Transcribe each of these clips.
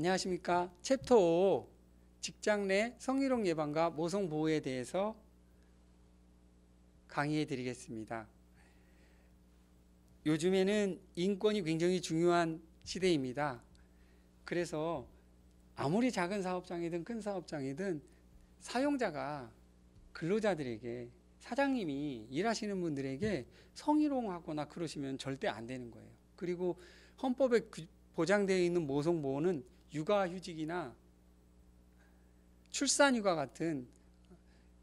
안녕하십니까. 챕터 5 직장 내 성희롱 예방과 모성 보호에 대해서 강의해 드리겠습니다. 요즘에는 인권이 굉장히 중요한 시대입니다. 그래서 아무리 작은 사업장이든 큰 사업장이든 사용자가 근로자들에게 사장님이 일하시는 분들에게 성희롱하거나 그러시면 절대 안 되는 거예요. 그리고 헌법에 그 보장되어 있는 모성보호는 육아휴직이나 출산휴가 같은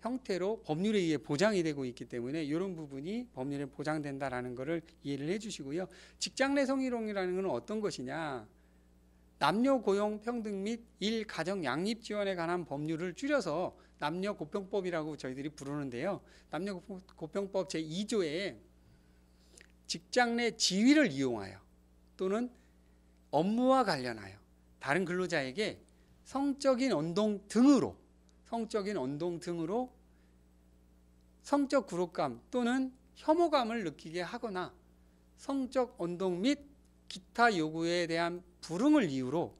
형태로 법률에 의해 보장이 되고 있기 때문에 이런 부분이 법률에 보장된다라는 것을 이해를 해주시고요. 직장 내 성희롱이라는 것은 어떤 것이냐? 남녀 고용 평등 및일 가정 양립 지원에 관한 법률을 줄여서 남녀 고평법이라고 저희들이 부르는데요. 남녀 고평법 제 2조에 직장 내 지위를 이용하여 또는 업무와 관련하여 다른 근로자에게 성적인 언동 등으로 성적인 언동 등으로 성적 굴욕감 또는 혐오감을 느끼게 하거나 성적 언동 및 기타 요구에 대한 불응을 이유로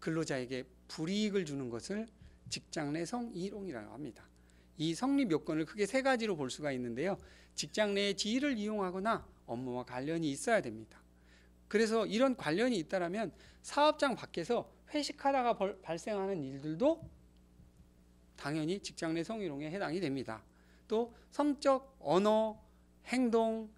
근로자에게 불이익을 주는 것을 직장 내 성희롱이라고 합니다. 이 성립 요건을 크게 세 가지로 볼 수가 있는데요. 직장 내의 지위를 이용하거나 업무와 관련이 있어야 됩니다. 그래서 이런 관련이 있다라면 사업장 밖에서 회식하다가 벌, 발생하는 일들도 당연히 직장 내 성희롱에 해당이 됩니다. 또 성적, 언어, 행동,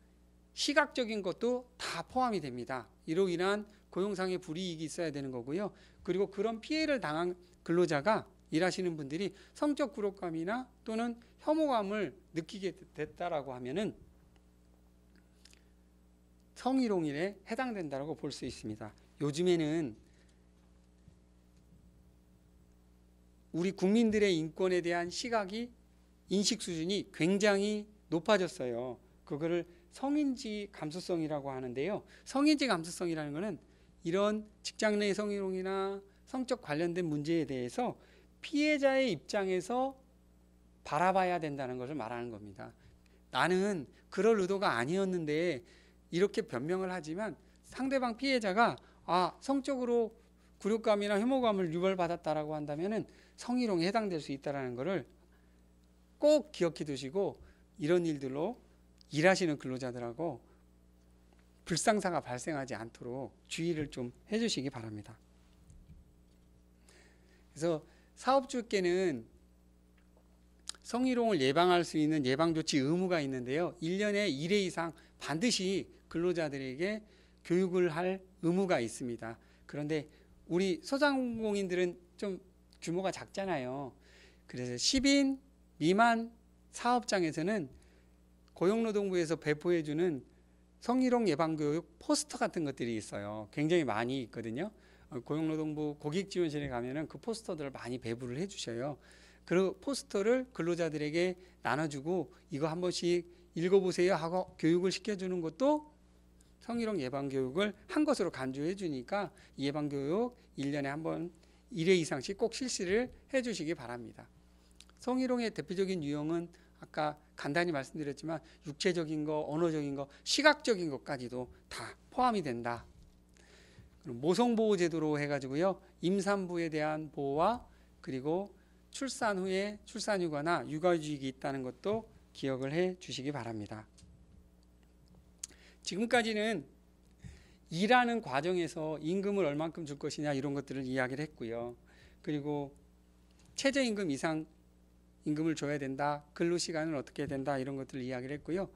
시각적인 것도 다 포함이 됩니다. 이로 인한 고용상의 불이익이 있어야 되는 거고요. 그리고 그런 피해를 당한 근로자가 일하시는 분들이 성적 굴욕감이나 또는 혐오감을 느끼게 됐다라고 하면은 성희롱일에 해당된다고 볼 수 있습니다. 요즘에는 우리 국민들의 인권에 대한 시각이 인식 수준이 굉장히 높아졌어요. 그거를 성인지 감수성이라고 하는데요. 성인지 감수성이라는 것은 이런 직장 내 성희롱이나 성적 관련된 문제에 대해서 피해자의 입장에서 바라봐야 된다는 것을 말하는 겁니다. 나는 그럴 의도가 아니었는데 이렇게 변명을 하지만 상대방 피해자가 아 성적으로 굴욕감이나 혐오감을 유발받았다라고 한다면은 성희롱에 해당될 수 있다라는 것을 꼭 기억해 두시고 이런 일들로 일하시는 근로자들하고 불상사가 발생하지 않도록 주의를 좀 해주시기 바랍니다. 그래서 사업주께는 성희롱을 예방할 수 있는 예방조치 의무가 있는데요. 1년에 1회 이상 반드시 근로자들에게 교육을 할 의무가 있습니다. 그런데 우리 소상공인들은 좀 규모가 작잖아요. 그래서 10인 미만 사업장에서는 고용노동부에서 배포해주는 성희롱 예방교육 포스터 같은 것들이 있어요. 굉장히 많이 있거든요. 어, 고용노동부 고객지원실에 가면은 그 포스터들을 많이 배부를 해주셔요. 그 포스터를 근로자들에게 나눠주고 이거 한 번씩 읽어보세요 하고 교육을 시켜주는 것도 성희롱 예방 교육을 한 것으로 간주해 주니까 예방 교육 1년에 한 번 1회 이상씩 꼭 실시를 해 주시기 바랍니다. 성희롱의 대표적인 유형은 아까 간단히 말씀드렸지만 육체적인 거, 언어적인 거, 시각적인 것까지도 다 포함이 된다. 모성보호 제도로 해가지고요 임산부에 대한 보호와 그리고 출산 후에 출산휴가나 육아휴직이 있다는 것도 기억을 해 주시기 바랍니다. 지금까지는 일하는 과정에서 임금을 얼만큼 줄 것이냐 이런 것들을 이야기를 했고요. 그리고 최저임금 이상 임금을 줘야 된다. 근로시간은 어떻게 된다. 이런 것들을 이야기를 했고요.